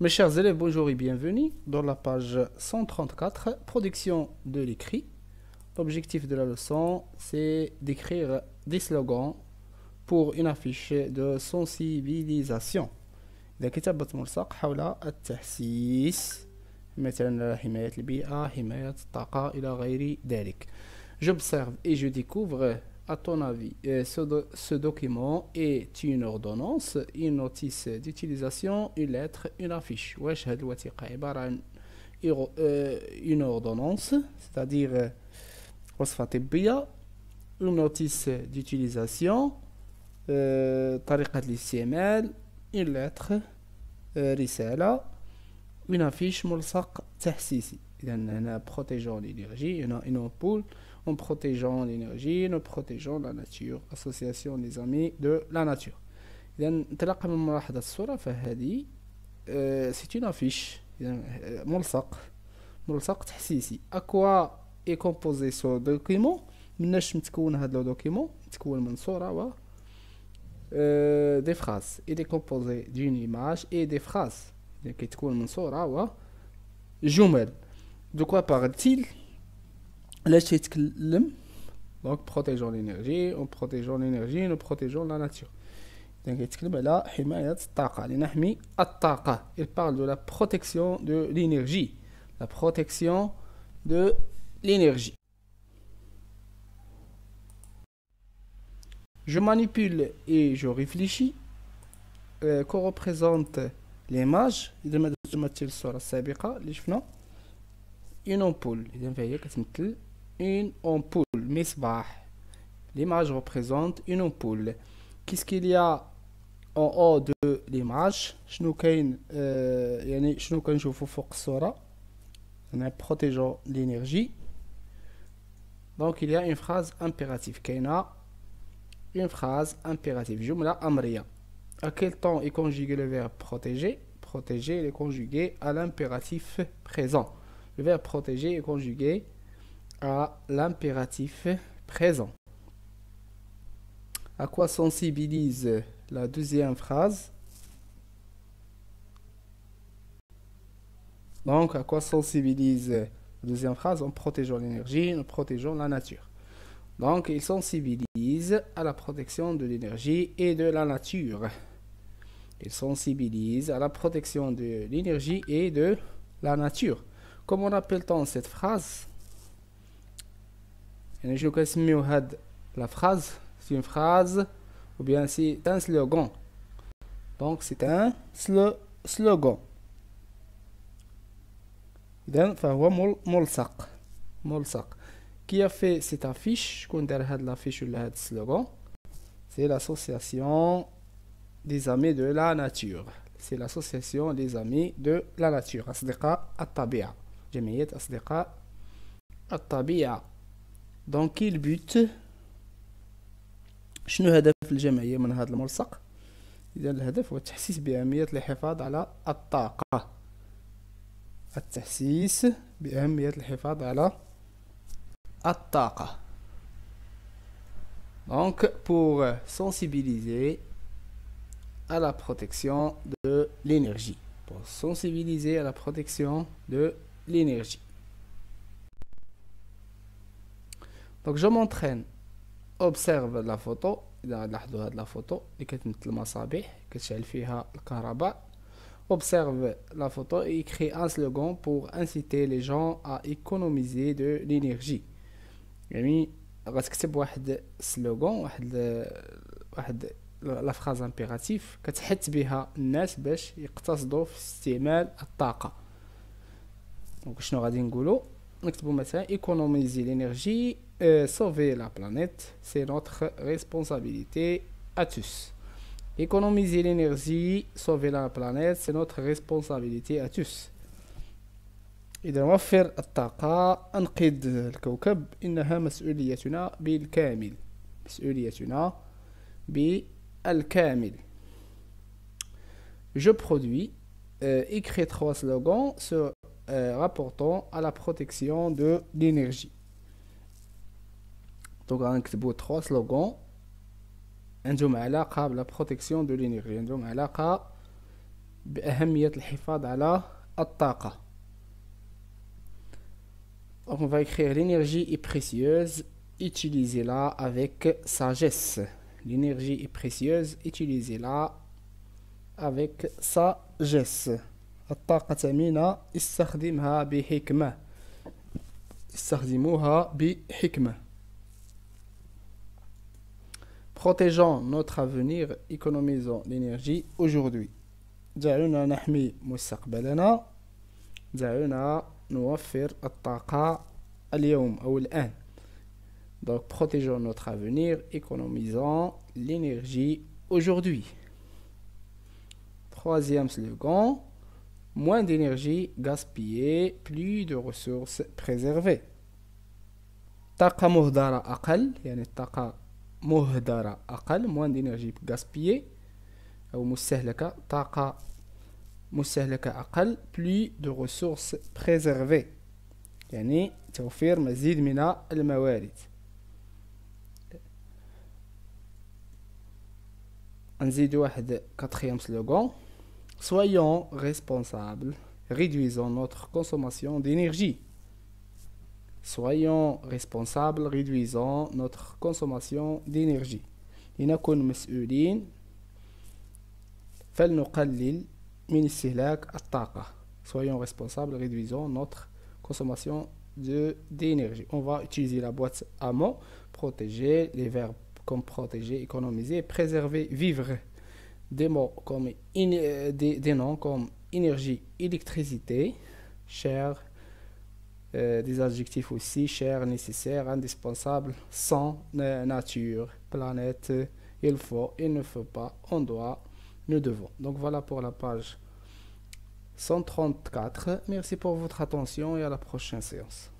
Mes chers élèves, bonjour et bienvenue dans la page 134, production de l'écrit. L'objectif de la leçon, c'est d'écrire des slogans pour une affiche de sensibilisation. J'observe et je découvre à ton avis, euh, ce, ce, document est une ordonnance, une notice d'utilisation, une lettre, une affiche. Euh, une ordonnance, c'est-à-dire euh, une notice d'utilisation, une lettre une affiche une affiche de protégeant l'énergie une poule en protégeant l'énergie, nous protégeons la nature, Association des amis de la nature. Donc, on commence avec une image. Donc, c'est une affiche, c'est-à-dire une affiche qui dit ici à quoi est composé ce document Nous est-ce que ce document euh, est composé phrases. Il est composé d'une image et d'une phrase. Donc, il est composé d'une image et d'une phrase. De quoi parle-t-il donc, protégeons l'énergie, en protégeant l'énergie, nous protégeons la nature. Donc, il parle de la protection de l'énergie. La protection de l'énergie. Je manipule et je réfléchis. Euh, représente l'image de la une ampoule une ampoule, misbah. L'image représente une ampoule. Qu'est-ce qu'il y a en haut de l'image شنو كاين يعني protégeant l'énergie. Donc il y a une phrase impérative. a une phrase impérative. جملة أمرية. À quel temps est conjugué le verbe protéger Protéger est conjugué à l'impératif présent. Le verbe protéger est conjugué à l'impératif présent. À quoi sensibilise la deuxième phrase Donc, à quoi sensibilise la deuxième phrase En protégeant l'énergie, en protégeons la nature. Donc, il sensibilise à la protection de l'énergie et de la nature. Il sensibilise à la protection de l'énergie et de la nature. Comment appelle-t-on cette phrase je ne sais pas si vous avez phrase, c'est une phrase, ou bien c'est un slogan. Donc c'est un slogan. Il y a un faible mot, Qui a fait cette affiche, quand elle a la fiche ou le slogan C'est l'association des amis de la nature. C'est l'association des amis de la nature. C'est l'association des amis de donc il شنو هدف من هذا Donc, pour sensibiliser à la protection de l'énergie. Pour sensibiliser à la protection de l'énergie. دونك جو مونترين اوبسيرف لا فوتو اذا لاحظوا هاد لا فوتو اللي كتمثل المصابيح كتشعل فيها الكهرباء اوبسيرف لا فوتو اي كري ان سلوغون بور انسيتي لي جون ا ايكونوميزي دو لينيرجي يعني غتكتب واحد سلوغون واحد واحد لا فراز امبيراتيف كتحث بها الناس باش يقتصدوا في استعمال الطاقه دونك شنو غادي نقولوا économiser l'énergie euh, sauver la planète c'est notre responsabilité à tous économiser l'énergie sauver la planète c'est notre responsabilité à tous Il وفر الطاقة Je produis, euh, écrit trois slogans sur euh, rapportant à la protection de l'énergie. Donc, on Donc on va écrire l'énergie est précieuse, utilisez-la avec sagesse. L'énergie est précieuse, utilisez-la avec sagesse. الطاقة منا استخدمها بحكمة استخدموها بحكمة Protégeons notre avenir, économisons l'énergie aujourd'hui. دعونا نحمي مستقبلنا دعونا نوفر الطاقة اليوم أو الآن Donc protégeons notre avenir, économisons l'énergie aujourd'hui. Troisième slogan, moins d'énergie gaspillée, plus de ressources préservées. طاقة مهدرة أقل يعني الطاقة مهدرة أقل موان نرجي gaspillée أو مستهلكة طاقة مستهلكة أقل plus دو غسورس بخيزرفي يعني توفير مزيد من الموارد نزيد واحد كاتخيام سلوغون Soyons responsables, réduisons notre consommation d'énergie. Soyons responsables, réduisons notre consommation d'énergie. Soyons responsables, réduisons notre consommation d'énergie. On va utiliser la boîte à mots, protéger, les verbes comme protéger, économiser, préserver, vivre des mots comme euh, des, noms comme énergie, électricité, cher, euh, des adjectifs aussi cher, nécessaire, indispensable, sans nature, planète, il faut, il ne faut pas, on doit, nous devons. Donc voilà pour la page 134. Merci pour votre attention et à la prochaine séance.